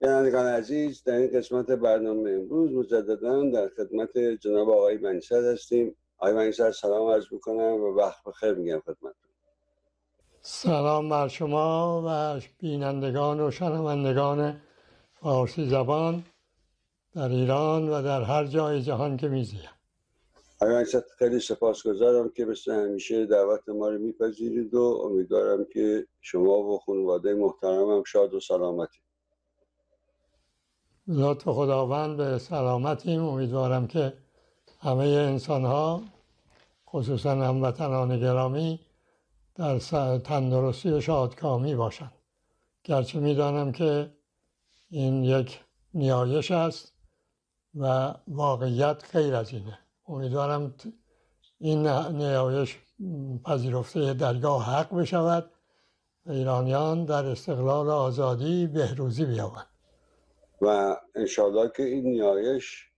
بینندگان عزیز در این قسمت برنامه امروز مجددا در خدمت جناب آقای منشر هستیم آقای منشر سلام عرض میکنم و وقت بخیر میگم خدمتتون سلام بر شما و بینندگان و شنوندگان فارسی زبان در ایران و در هر جای جهان که میزیم آقای خیلی سپاسگزارم که مثل همیشه دعوت ما رو میپذیرید و امیدوارم که شما و خانواده محترمم شاد و سلامتی لطف خداوند به سلامتیم امیدوارم که همه انسان ها خصوصا هموطنان گرامی در تندرستی و شادکامی باشند گرچه میدانم که این یک نیایش است و واقعیت خیر از اینه امیدوارم این نیایش پذیرفته درگاه حق بشود و ایرانیان در استقلال آزادی بهروزی بیابند و انشاءالله که این نیایش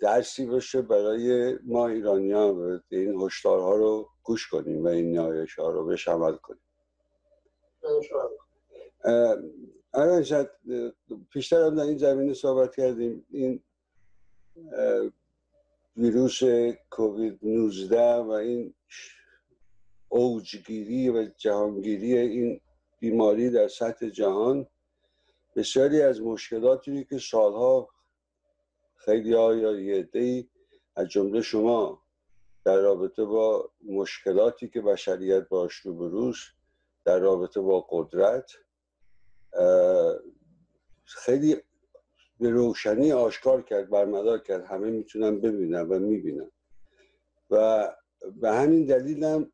درسی باشه برای ما ایرانیان این هشدارها رو گوش کنیم و این نیایش ها رو بهش عمل کنیم پیشتر هم در این زمینه صحبت کردیم این ویروس کووید 19 و این اوجگیری و جهانگیری این بیماری در سطح جهان بسیاری از مشکلاتی که سالها خیلی ها یا یه از جمله شما در رابطه با مشکلاتی که بشریت باش بروز در رابطه با قدرت خیلی به روشنی آشکار کرد برمدار کرد همه میتونن ببینن و میبینن و به همین دلیلم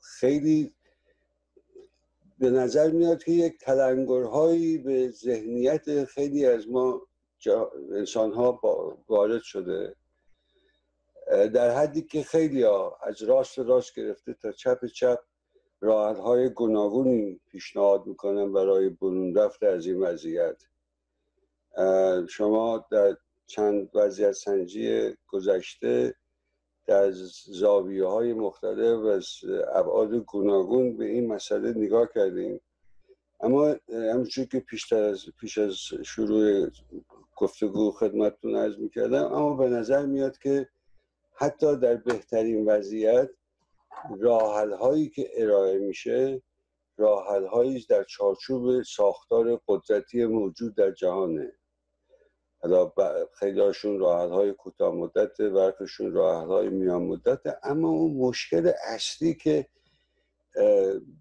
خیلی به نظر میاد که یک تلنگرهایی به ذهنیت خیلی از ما انسان ها وارد شده در حدی که خیلی ها از راست راست گرفته تا چپ چپ راحت های گوناگونی پیشنهاد میکنن برای برون رفت از این وضعیت شما در چند وضعیت سنجی گذشته در زاویه های مختلف و از ابعاد گوناگون به این مسئله نگاه کردیم اما همچون که پیشتر از پیش از شروع گفتگو خدمتتون عرض میکردم اما به نظر میاد که حتی در بهترین وضعیت راحل هایی که ارائه میشه راحل هایی در چارچوب ساختار قدرتی موجود در جهانه حالا خیلی راحت های کوتاه مدت برخشون راحت های میان مدت اما اون مشکل اصلی که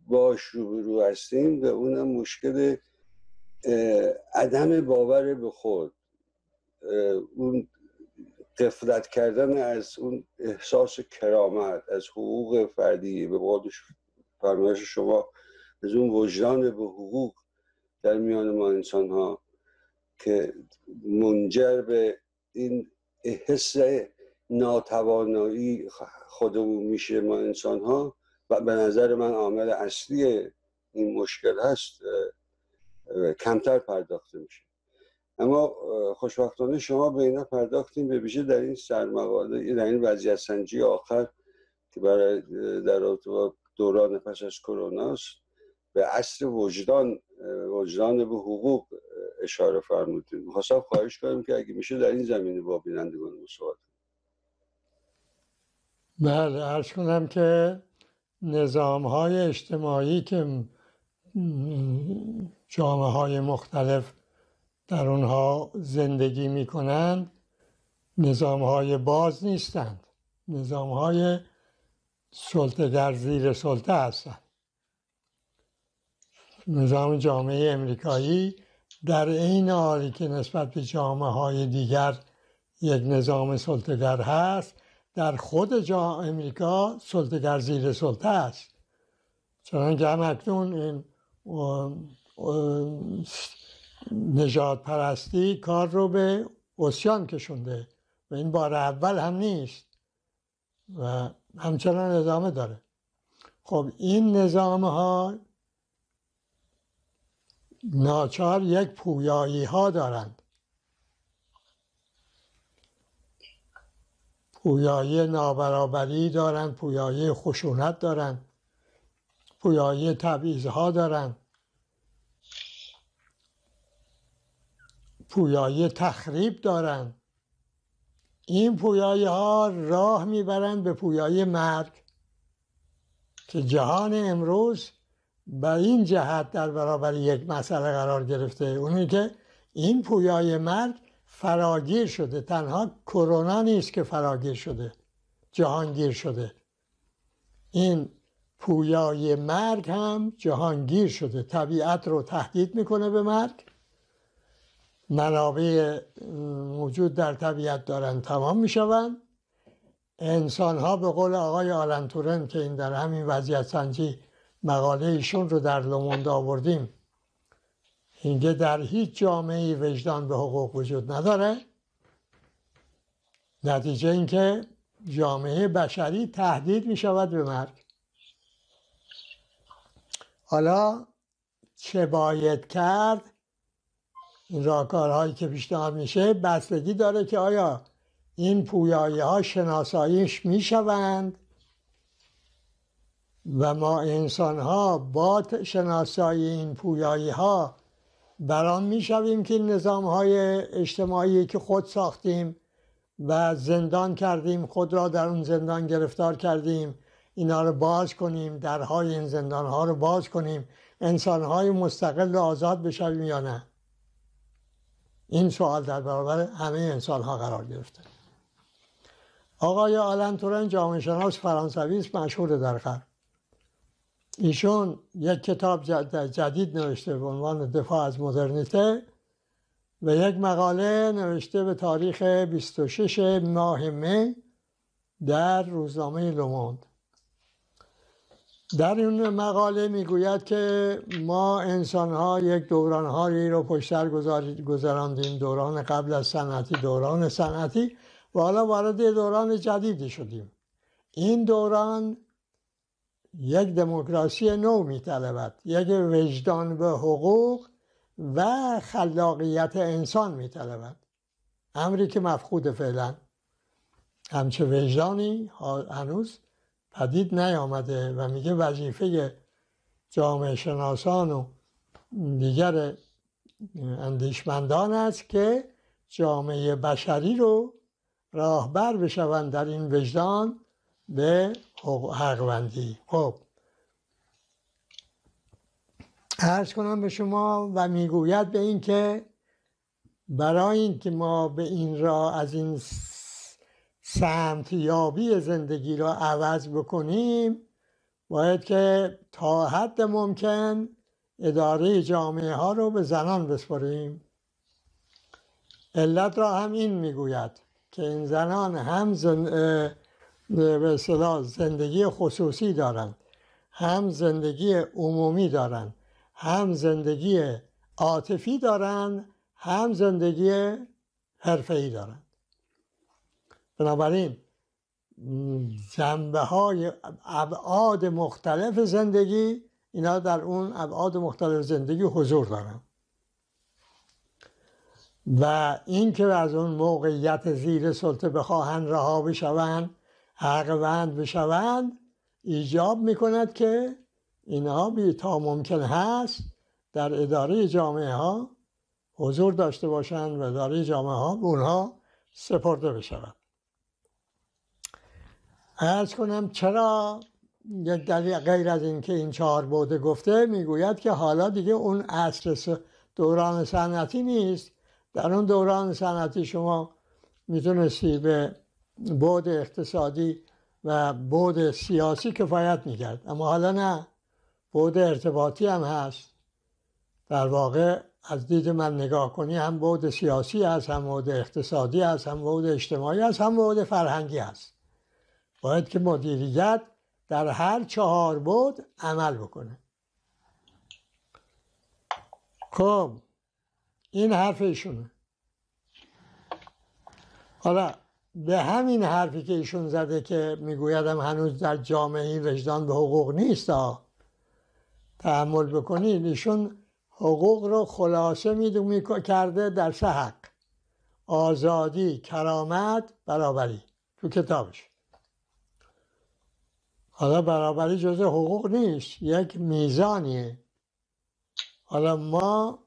باش رو هستیم و اونم مشکل عدم باور به خود اون قفلت کردن از اون احساس کرامت از حقوق فردی به قادش فرمایش شما از اون وجدان به حقوق در میان ما انسان ها که منجر به این حس ناتوانایی خودمون میشه ما انسان ها و به نظر من عامل اصلی این مشکل هست کمتر پرداخته میشه اما خوشبختانه شما به اینا پرداختیم به ویژه در این سرمقاله در این وضعیت سنجی آخر که برای در دوران پس از کرونا به اصل وجدان وجدان به حقوق اشاره فرمودید میخواستم خواهش کنم که اگه میشه در این زمینه با بینندگان ما بله ارز کنم که نظام های اجتماعی که جامعه های مختلف در اونها زندگی می کنند نظام های باز نیستند نظام های سلطه در زیر سلطه هستند نظام جامعه امریکایی در عین حالی که نسبت به جامعه های دیگر یک نظام سلطگر هست در خود جا امریکا سلطگر زیر سلطه است چنانکه هم اکنون این نجات پرستی کار رو به اوسیان کشونده و این بار اول هم نیست و همچنان ادامه داره خب این نظام ها ناچار یک پویایی ها دارند پویایی نابرابری دارند پویایی خشونت دارند پویایی تبعیض ها دارند پویایی تخریب دارند این پویایی ها راه میبرند به پویایی مرگ که جهان امروز به این جهت در برابر یک مسئله قرار گرفته اونی که این پویای مرگ فراگیر شده تنها کرونا نیست که فراگیر شده جهانگیر شده این پویای مرگ هم جهانگیر شده طبیعت رو تهدید میکنه به مرگ منابع موجود در طبیعت دارن تمام میشوند انسان ها به قول آقای تورن که این در همین وضعیت سنجی مقاله ایشون رو در لوموند آوردیم اینکه در هیچ جامعه وجدان به حقوق وجود نداره نتیجه اینکه جامعه بشری تهدید می شود به مرگ حالا چه باید کرد این راهکارهایی که پیشنهاد میشه بستگی داره که آیا این پویایی ها شناساییش میشوند و ما انسان ها با شناسایی این پویایی ها برام می شویم که نظام های اجتماعی که خود ساختیم و زندان کردیم خود را در اون زندان گرفتار کردیم اینا رو باز کنیم درهای این زندان ها رو باز کنیم انسان های مستقل و آزاد بشویم یا نه این سوال در برابر همه انسان ها قرار گرفته آقای آلن تورن جامعه شناس فرانسوی است مشهور در غرب ایشون یک کتاب جدید نوشته به عنوان دفاع از مدرنیته و یک مقاله نوشته به تاریخ 26 ماه می در روزنامه لوموند در این مقاله میگوید که ما انسان ها یک هایی رو پشت سر گذراندیم دوران قبل از صنعتی دوران صنعتی و حالا وارد دوران جدیدی شدیم این دوران یک دموکراسی نو طلبد. یک وجدان به حقوق و خلاقیت انسان میطلبد امری که مفقود فعلا همچه وجدانی هنوز پدید نیامده و میگه وظیفه جامعه شناسان و دیگر اندیشمندان است که جامعه بشری رو راهبر بشوند در این وجدان به خب حقوندی خب عرض کنم به شما و میگوید به این که برای اینکه ما به این را از این یابی زندگی را عوض بکنیم باید که تا حد ممکن اداره جامعه ها رو به زنان بسپاریم علت را هم این میگوید که این زنان هم زن به اصطلاح زندگی خصوصی دارند هم زندگی عمومی دارند هم زندگی عاطفی دارند هم زندگی حرفه‌ای دارند بنابراین جنبه های ابعاد مختلف زندگی اینا در اون ابعاد مختلف زندگی حضور دارن و اینکه از اون موقعیت زیر سلطه بخواهند رها بشوند حقوند بشوند ایجاب میکند که اینها بی تا ممکن هست در اداره جامعه ها حضور داشته باشند و اداره جامعه ها به اونها سپرده بشوند ارز کنم چرا دلیل غیر از اینکه این چهار بوده گفته میگوید که حالا دیگه اون اصل دوران صنعتی نیست در اون دوران صنعتی شما میتونستی به بود اقتصادی و بود سیاسی کفایت میکرد اما حالا نه بود ارتباطی هم هست در واقع از دید من نگاه کنی هم بود سیاسی هست هم بود اقتصادی هست هم بود اجتماعی هست هم بود فرهنگی هست باید که مدیریت در هر چهار بود عمل بکنه خب این حرف ایشونه حالا به همین حرفی که ایشون زده که میگویدم هنوز در جامعه وجدان به حقوق نیست تحمل بکنید ایشون حقوق رو خلاصه میدونی کرده در سه حق آزادی کرامت برابری تو کتابش حالا برابری جز حقوق نیست یک میزانیه حالا ما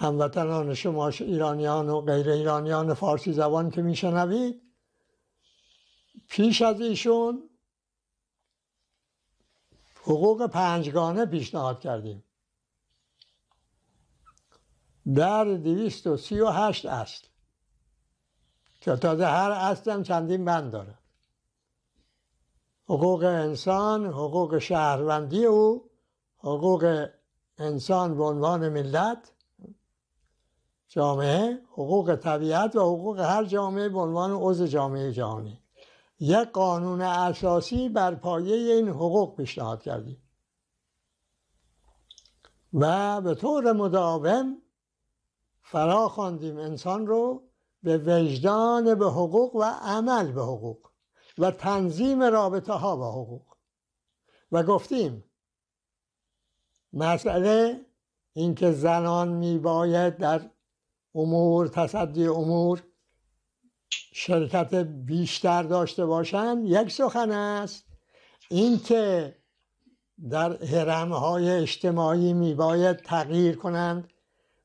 هموطنان شما ایرانیان و غیر ایرانیان فارسی زبان که میشنوید پیش از ایشون حقوق پنجگانه پیشنهاد کردیم در دویست و سی و هشت اصل که تازه هر هم چندین بند داره حقوق انسان حقوق شهروندی او حقوق انسان به عنوان ملت جامعه حقوق طبیعت و حقوق هر جامعه به عنوان عضو جامعه جهانی یک قانون اساسی بر پایه این حقوق پیشنهاد کردیم و به طور مداوم فرا خواندیم انسان رو به وجدان به حقوق و عمل به حقوق و تنظیم رابطه ها به حقوق و گفتیم مسئله اینکه زنان می باید در امور تصدی امور شرکت بیشتر داشته باشند یک سخن است اینکه در های اجتماعی میباید تغییر کنند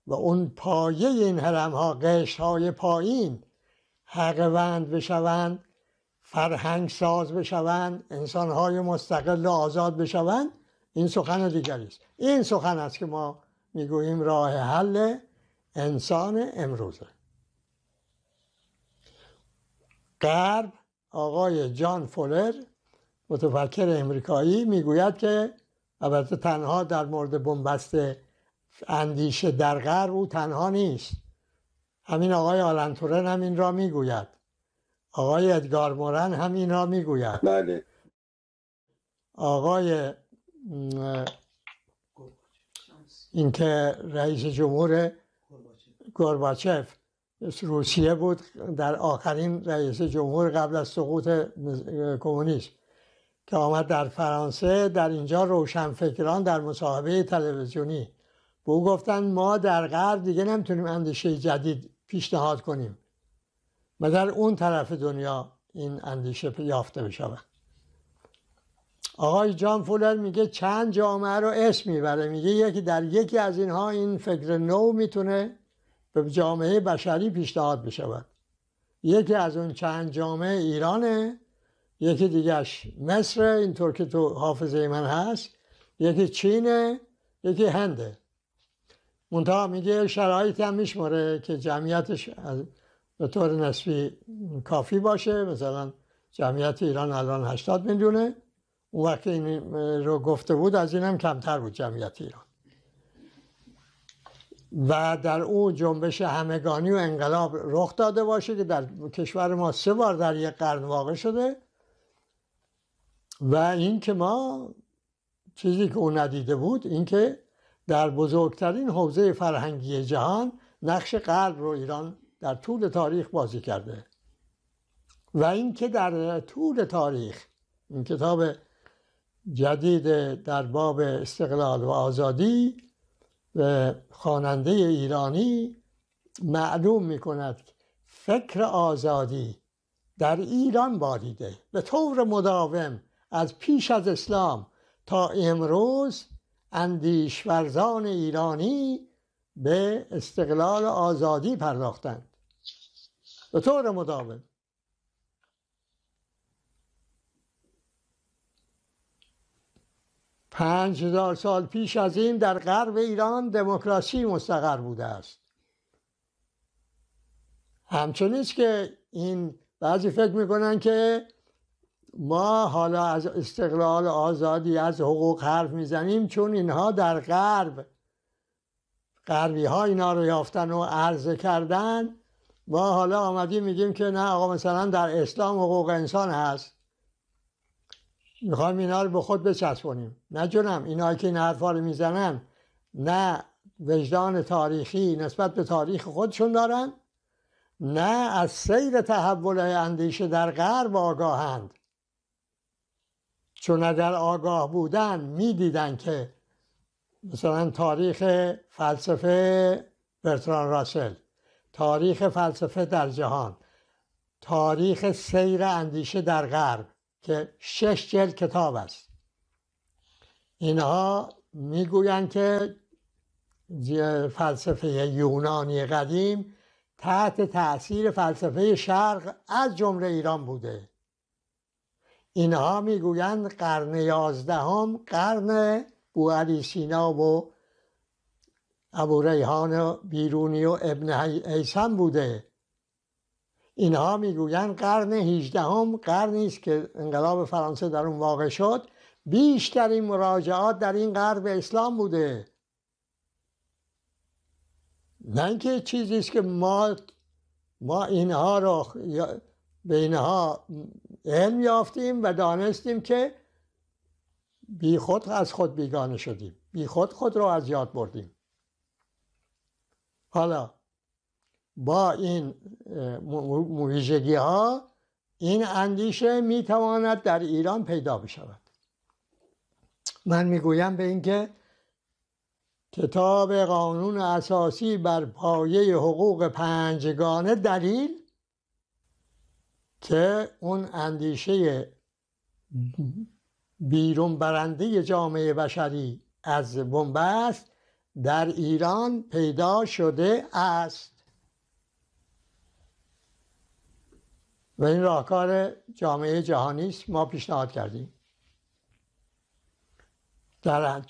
و اون پایه این حرمها های پایین حقوند بشوند فرهنگ ساز بشوند های مستقل و آزاد بشوند این سخن دیگری است این سخن است که ما میگوییم راه حل انسان امروزه غرب آقای جان فولر متفکر امریکایی میگوید که البته تنها در مورد بنبست اندیشه در غرب او تنها نیست همین آقای آلنتورن هم این را میگوید آقای ادگار مورن هم این را میگوید بله آقای اینکه رئیس جمهور گورباچف روسیه بود در آخرین رئیس جمهور قبل از سقوط کمونیست که آمد در فرانسه در اینجا روشنفکران در مصاحبه تلویزیونی به او گفتن ما در غرب دیگه نمیتونیم اندیشه جدید پیشنهاد کنیم و در اون طرف دنیا این اندیشه یافته بشود آقای جان فولر میگه چند جامعه رو اسم میبره میگه یکی در یکی از اینها این فکر نو میتونه به جامعه بشری پیشنهاد بشود یکی از اون چند جامعه ایرانه یکی دیگرش مصر اینطور که تو حافظه من هست یکی چینه یکی هنده منتها میگه شرایط هم میشماره که جمعیتش به طور نسبی کافی باشه مثلا جمعیت ایران الان 80 میلیونه اون وقت این رو گفته بود از اینم کمتر بود جمعیت ایران و در اون جنبش همگانی و انقلاب رخ داده باشه که در کشور ما سه بار در یک قرن واقع شده و اینکه ما چیزی که او ندیده بود اینکه در بزرگترین حوزه فرهنگی جهان نقش قلب رو ایران در طول تاریخ بازی کرده و اینکه در طول تاریخ این کتاب جدید در باب استقلال و آزادی خواننده ایرانی معلوم می کند فکر آزادی در ایران باریده به طور مداوم از پیش از اسلام تا امروز اندیشورزان ایرانی به استقلال آزادی پرداختند به طور مداوم پنج هزار سال پیش از این در غرب ایران دموکراسی مستقر بوده است همچنین که این بعضی فکر میکنن که ما حالا از استقلال آزادی از حقوق حرف میزنیم چون اینها در غرب غربی ها اینا رو یافتن و عرضه کردن ما حالا آمدیم میگیم که نه آقا مثلا در اسلام حقوق انسان هست میخوایم اینا رو به خود بچسبونیم نه جونم اینا که این حرفا رو میزنن نه وجدان تاریخی نسبت به تاریخ خودشون دارن نه از سیر تحول اندیشه در غرب آگاهند چون اگر آگاه بودن میدیدن که مثلا تاریخ فلسفه برتران راسل تاریخ فلسفه در جهان تاریخ سیر اندیشه در غرب که شش جلد کتاب است اینها میگویند که فلسفه یونانی قدیم تحت تاثیر فلسفه شرق از جمله ایران بوده اینها میگویند قرن یازدهم قرن بوعلی سینا و ابو ریحان بیرونی و ابن حیثم بوده اینها میگویند قرن هیجدهم قرنی است که انقلاب فرانسه در اون واقع شد بیشترین مراجعات در این قرن به اسلام بوده نه اینکه چیزی است که ما ما اینها رو به اینها علم یافتیم و دانستیم که بی خود از خود بیگانه شدیم بی خود خود رو از یاد بردیم حالا با این ویژگی ها این اندیشه میتواند در ایران پیدا بشود من میگویم به اینکه کتاب قانون اساسی بر پایه حقوق پنجگانه دلیل که اون اندیشه بیرون برنده جامعه بشری از بنبست در ایران پیدا شده است و این راهکار جامعه جهانی است ما پیشنهاد کردیم در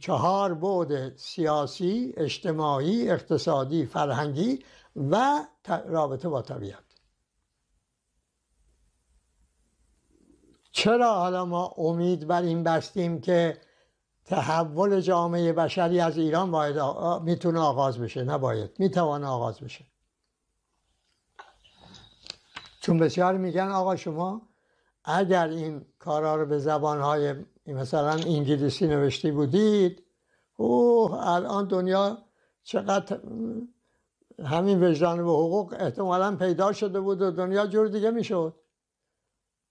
چهار بعد سیاسی، اجتماعی، اقتصادی، فرهنگی و رابطه با طبیعت چرا حالا ما امید بر این بستیم که تحول جامعه بشری از ایران باید میتونه آغاز بشه نباید میتوانه آغاز بشه چون بسیار میگن آقا شما اگر این کارا رو به زبانهای مثلا انگلیسی نوشتی بودید اوه الان دنیا چقدر همین وجدان به حقوق احتمالا پیدا شده بود و دنیا جور دیگه میشد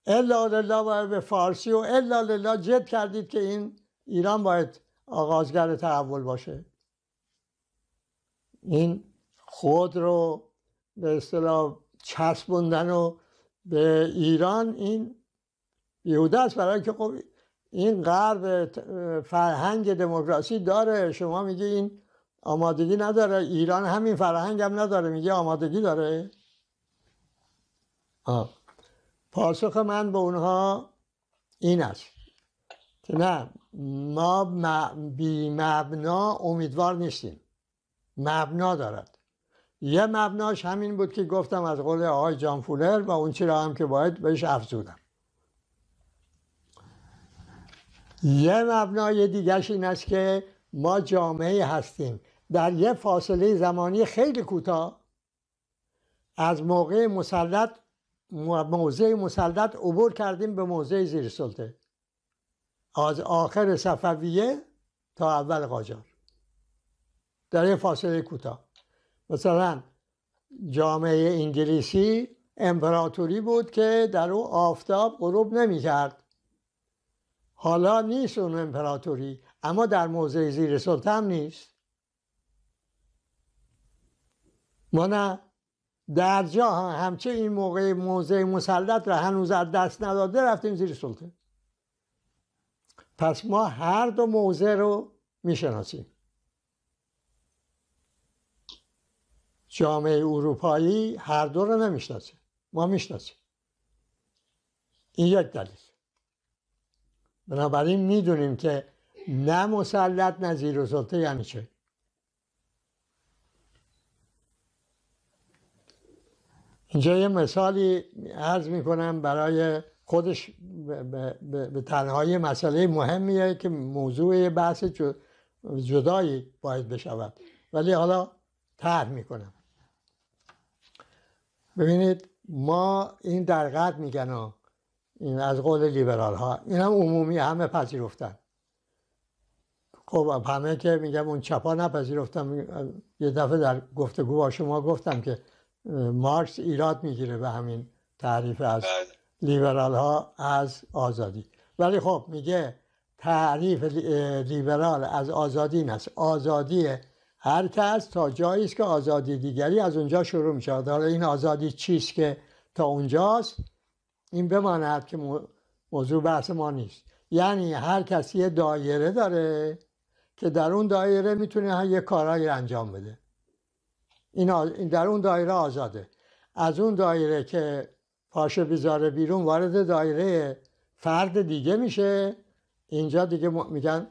الا لله باید به فارسی و الا لله جد کردید که این ایران باید آغازگر تحول باشه این خود رو به اصطلاح چسبوندن و به ایران این بیهوده است برای که خب این غرب فرهنگ دموکراسی داره شما میگه این آمادگی نداره ایران همین فرهنگ هم نداره میگه آمادگی داره پاسخ من به اونها این است که نه ما بی مبنا امیدوار نیستیم مبنا دارد یه مبناش همین بود که گفتم از قول آقای جان فولر و اون چی را هم که باید بهش افزودم یه مبنای دیگرش این است که ما جامعه هستیم در یه فاصله زمانی خیلی کوتاه از موقع مسلط موضع مسلط عبور کردیم به موضع زیر سلطه از آخر صفویه تا اول قاجار در یه فاصله کوتاه مثلا جامعه انگلیسی امپراتوری بود که در او آفتاب غروب نمی کرد حالا نیست اون امپراتوری اما در موضع زیر سلطم نیست ما نه در جا همچه این موقع موضع مسلط را هنوز از دست نداده رفتیم زیر سلطه پس ما هر دو موضع رو میشناسیم جامعه اروپایی هر دو رو نمیشناسه ما میشناسیم این یک دلیل بنابراین میدونیم که نه مسلط نه زیر سلطه یعنی چه اینجا یه مثالی عرض میکنم برای خودش به تنهایی مسئله مهمیه که موضوع بحث جدایی باید بشود ولی حالا طرح میکنم ببینید ما این درقد میگن و این از قول لیبرال ها این هم عمومی همه پذیرفتن خب همه که میگم اون چپا نپذیرفتم یه دفعه در گفتگو با شما گفتم که مارکس ایراد میگیره به همین تعریف از بله. لیبرال ها از آزادی ولی خب میگه تعریف لیبرال از آزادی این است آزادی هر کس تا جایی است که آزادی دیگری از اونجا شروع میشه حالا این آزادی چیست که تا اونجاست این بماند که موضوع بحث ما نیست یعنی هر کسی یه دایره داره که در اون دایره میتونه یه کارهایی انجام بده این در اون دایره آزاده از اون دایره که پاش بیزاره بیرون وارد دایره فرد دیگه میشه اینجا دیگه میگن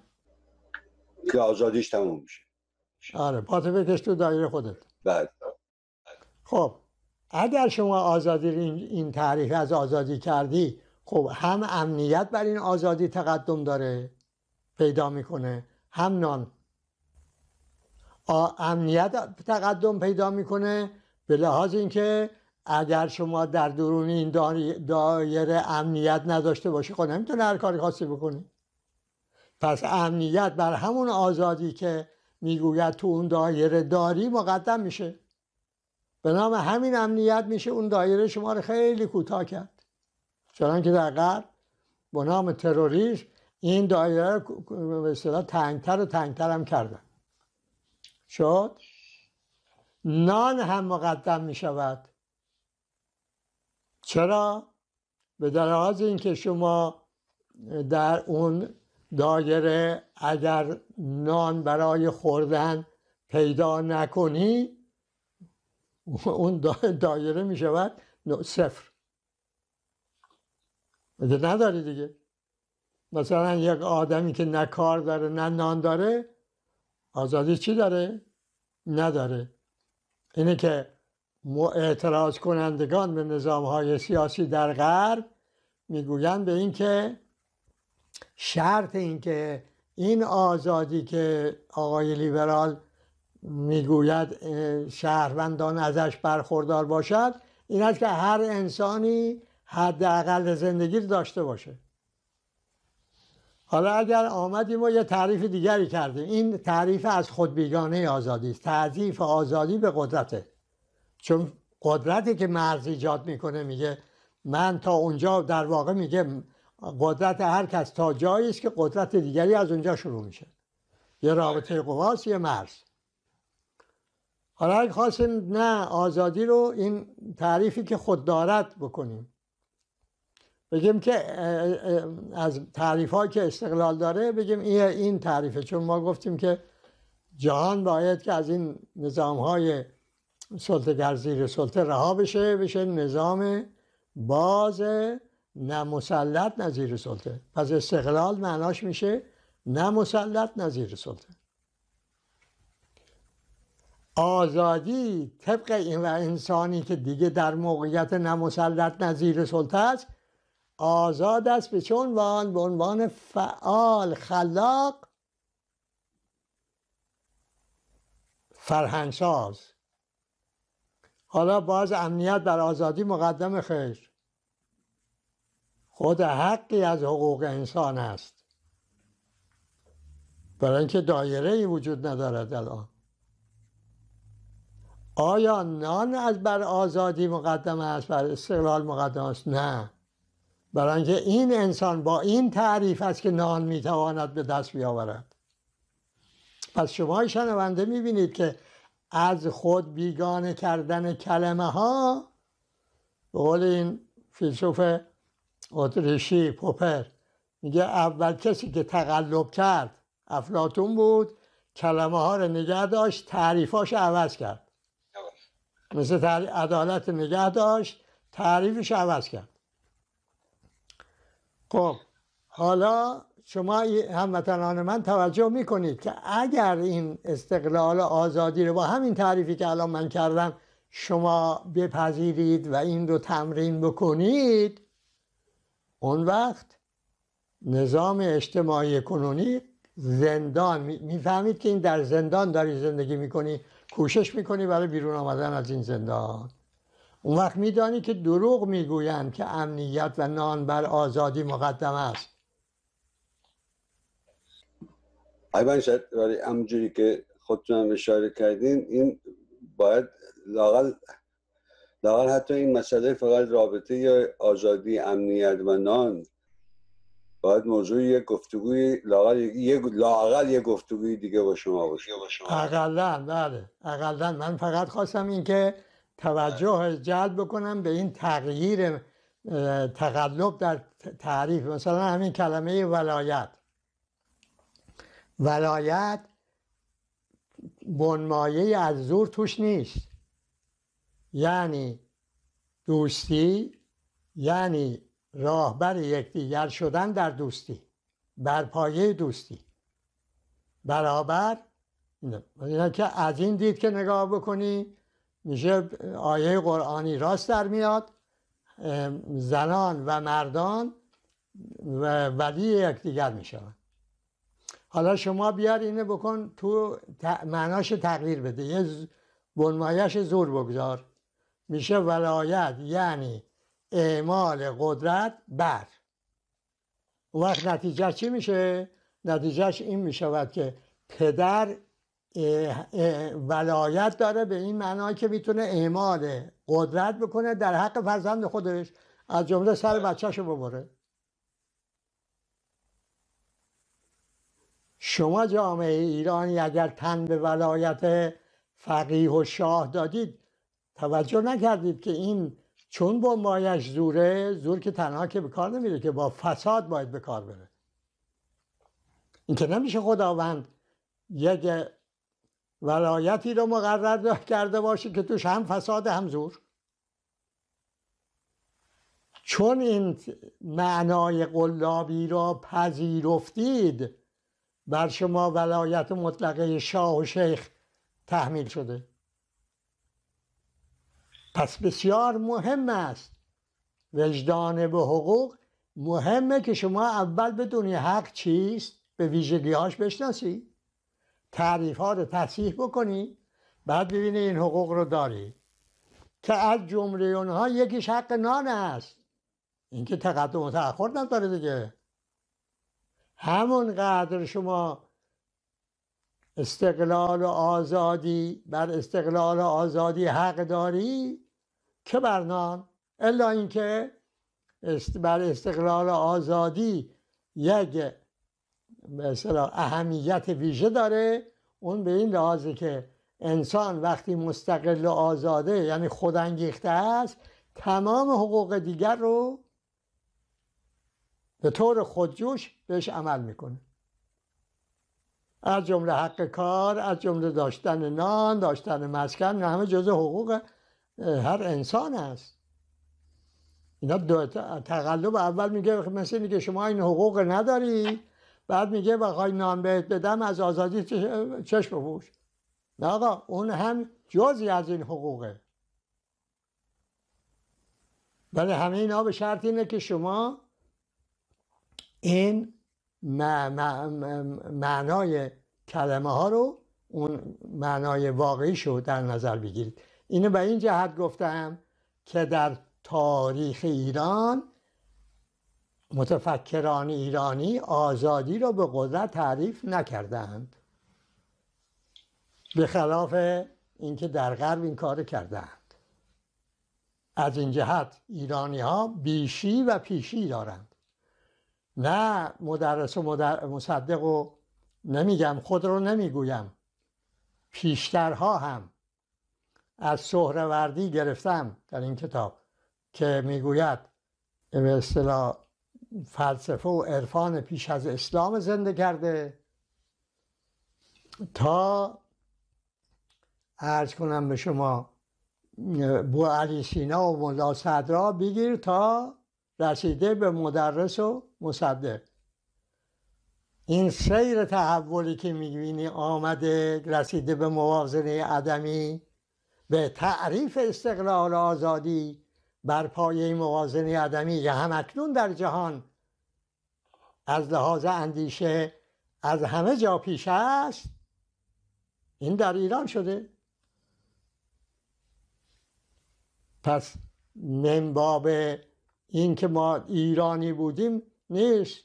که آزادیش تموم میشه آره پاتو بکش تو دایره خودت بله خب اگر شما آزادی این تعریف از آزادی کردی خب هم امنیت بر این آزادی تقدم داره پیدا میکنه هم نان امنیت تقدم پیدا میکنه به لحاظ اینکه اگر شما در درون این دایره امنیت نداشته باشی خب نمیتونه هر کاری خاصی بکنی پس امنیت بر همون آزادی که میگوید تو اون دایره داری مقدم میشه به نام همین امنیت میشه اون دایره شما رو خیلی کوتاه کرد چنان که در غرب با نام تروریسم این دایره رو به اصطلاح تنگتر و تنگتر هم کردن شد نان هم مقدم می شود چرا؟ به دراز اینکه شما در اون دایره اگر نان برای خوردن پیدا نکنی اون دایره می شود صفر نداری دیگه مثلا یک آدمی که نه کار داره نه نان داره آزادی چی داره؟ نداره اینه که اعتراض کنندگان به نظام های سیاسی در غرب میگویند به اینکه شرط اینکه این آزادی که آقای لیبرال میگوید شهروندان ازش برخوردار باشد این است که هر انسانی حداقل زندگی داشته باشه حالا اگر آمدیم و یه تعریف دیگری کردیم این تعریف از خود بیگانه آزادی است تعریف آزادی به قدرته چون قدرتی که مرز ایجاد میکنه میگه من تا اونجا در واقع میگه قدرت هر کس تا جایی است که قدرت دیگری از اونجا شروع میشه یه رابطه قواس یه مرز حالا اگه خواستیم نه آزادی رو این تعریفی که خود دارد بکنیم بگیم که از تعریف که استقلال داره بگیم این این تعریفه چون ما گفتیم که جهان باید که از این نظام های سلطه گرزیر سلطه رها بشه بشه نظام باز نه مسلط سلطه پس استقلال معناش میشه نه مسلط نه سلطه آزادی طبق این و انسانی که دیگه در موقعیت نه مسلط نه سلطه است آزاد است به چون عنوان به عنوان فعال خلاق فرهنگساز حالا باز امنیت بر آزادی مقدم خیر خود حقی از حقوق انسان است برای اینکه دایره ای وجود ندارد الان آیا نان از بر آزادی مقدم است بر استقلال مقدم است نه برای اینکه این انسان با این تعریف است که نان میتواند به دست بیاورد پس شما شنونده میبینید که از خود بیگانه کردن کلمه ها به قول این فیلسوف اتریشی پوپر میگه اول کسی که تقلب کرد افلاتون بود کلمه ها رو نگه داشت تعریفاش عوض کرد مثل عدالت نگه داشت تعریفش عوض کرد خب حالا شما هموطنان من توجه میکنید که اگر این استقلال آزادی رو با همین تعریفی که الان من کردم شما بپذیرید و این رو تمرین بکنید اون وقت نظام اجتماعی کنونی زندان میفهمید که این در زندان داری زندگی میکنی کوشش میکنی برای بیرون آمدن از این زندان اون وقت میدانی که دروغ میگویند که امنیت و نان بر آزادی مقدم است ایوان شد ولی که خودتون اشاره کردین این باید لاغل در حتی این مسئله فقط رابطه یا آزادی امنیت و نان باید موضوع یک گفتگوی لاقل یک گفتگوی دیگه با شما باشه اقلا بله اقلا من فقط خواستم اینکه توجه جلب بکنم به این تغییر تقلب در تعریف مثلا همین کلمه ولایت ولایت بنمایه از زور توش نیست یعنی دوستی یعنی راهبر یکدیگر شدن در دوستی بر پایه دوستی برابر اینا که از این دید که نگاه بکنی میشه آیه قرآنی راست در میاد زنان و مردان و ولی یکدیگر میشن. حالا شما بیار اینه بکن تو معناش تغییر بده یه بنمایش زور بگذار میشه ولایت یعنی اعمال قدرت بر وقت نتیجه چی میشه؟ نتیجهش این میشود که پدر ولایت داره به این معنا که میتونه اعمال قدرت بکنه در حق فرزند خودش از جمله سر بله. رو ببره شما جامعه ایرانی اگر تن به ولایت فقیه و شاه دادید توجه نکردید که این چون با مایش زوره زور که تنها که به کار نمیره که با فساد باید به کار بره این که نمیشه خداوند یک ولایتی رو مقرر کرده باشه که توش هم فساد هم زور چون این معنای قلابی را پذیرفتید بر شما ولایت مطلقه شاه و شیخ تحمیل شده پس بسیار مهم است وجدان به حقوق مهمه که شما اول بدونی حق چیست به ویژگیهاش بشناسی تعریف ها رو تصحیح بکنی بعد ببینی این حقوق رو داری که از جمله اونها یکیش حق نان است اینکه تقدم و تأخر نداره دیگه همون قدر شما استقلال و آزادی بر استقلال و آزادی حق داری که برنان. الا اینکه بر استقلال و آزادی یک مثلا اهمیت ویژه داره اون به این لحاظه که انسان وقتی مستقل و آزاده یعنی خودانگیخته است تمام حقوق دیگر رو به طور خودجوش بهش عمل میکنه از جمله حق کار از جمله داشتن نان داشتن مسکن همه جزء حقوق هر انسان است اینا دو تقلب اول میگه خب مثل اینه که شما این حقوق نداری بعد میگه بخوای نان بهت بدم از آزادی چشم بپوش نه آقا اون هم جزی از این حقوقه ولی همه اینا به شرط اینه که شما این معنای کلمه ها رو اون معنای واقعیش رو در نظر بگیرید اینو به این جهت گفتم که در تاریخ ایران متفکران ایرانی آزادی را به قدرت تعریف نکردند به خلاف اینکه در غرب این کار کردند از این جهت ایرانی ها بیشی و پیشی دارند نه مدرس و مصدق و نمیگم خود رو نمیگویم پیشترها هم از سهروردی گرفتم در این کتاب که میگوید به اصطلاح فلسفه و عرفان پیش از اسلام زنده کرده تا ارز کنم به شما بو علی سینا و ملا صدرا بگیر تا رسیده به مدرس و مصدق این سیر تحولی که میبینی آمده رسیده به موازنه عدمی به تعریف استقلال آزادی بر پایه موازنه عدمی که همکنون در جهان از لحاظ اندیشه از همه جا پیش است این در ایران شده پس منباب اینکه ما ایرانی بودیم نیست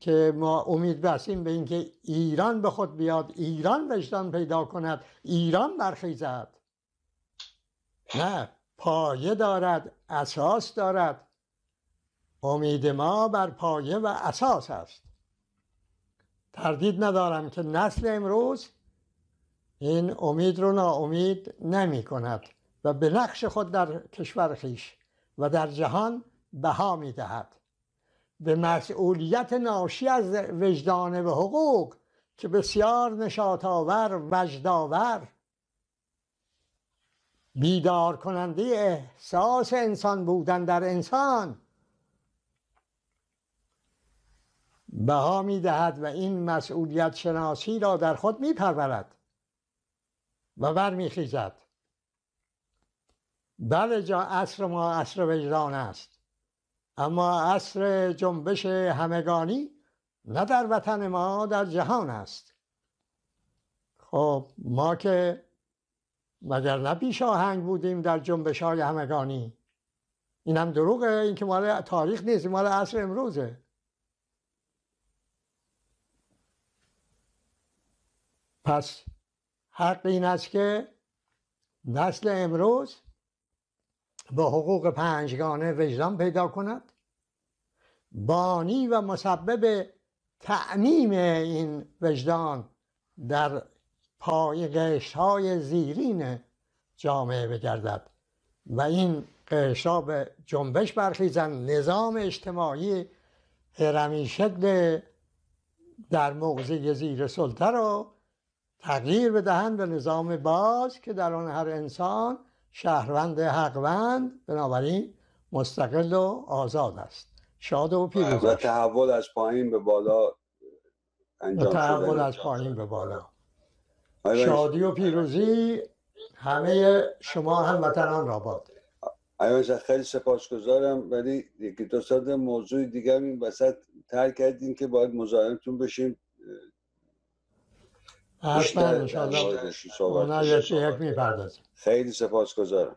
که ما امید بستیم به اینکه ایران به خود بیاد ایران وجدان پیدا کند ایران برخیزد نه پایه دارد اساس دارد امید ما بر پایه و اساس است تردید ندارم که نسل امروز این امید رو ناامید نمی کند و به نقش خود در کشور خیش و در جهان بها می دهد به مسئولیت ناشی از وجدان و حقوق که بسیار نشاطآور وجداور بیدار کننده احساس انسان بودن در انسان بها می دهد و این مسئولیت شناسی را در خود می پرورد و خیزد بله جا اصر ما عصر وجدان است اما اصر جنبش همگانی نه در وطن ما در جهان است خب ما که مگر نه پیش آهنگ بودیم در جنبش های همگانی این هم دروغه این که مال تاریخ نیست مال عصر امروزه پس حق این است که نسل امروز با حقوق پنجگانه وجدان پیدا کند بانی و مسبب تعمیم این وجدان در پای قشت های زیرین جامعه بگردد و این قشت به جنبش برخیزند نظام اجتماعی هرمی شکل در موضع زیر سلطه را تغییر بدهند به نظام باز که در آن هر انسان شهروند حقوند بنابراین مستقل و آزاد است شاد و پیروز و تحول از پایین به بالا انجام تحول از پایین به بالا شادی و پیروزی همه شما هموطنان را باد ایوان خیلی سپاسگزارم ولی یکی دو ساعت موضوع دیگر این وسط تر کردیم که باید مزاحمتون بشیم حتما بیشتر, بیشتر, بیشتر, بیشتر,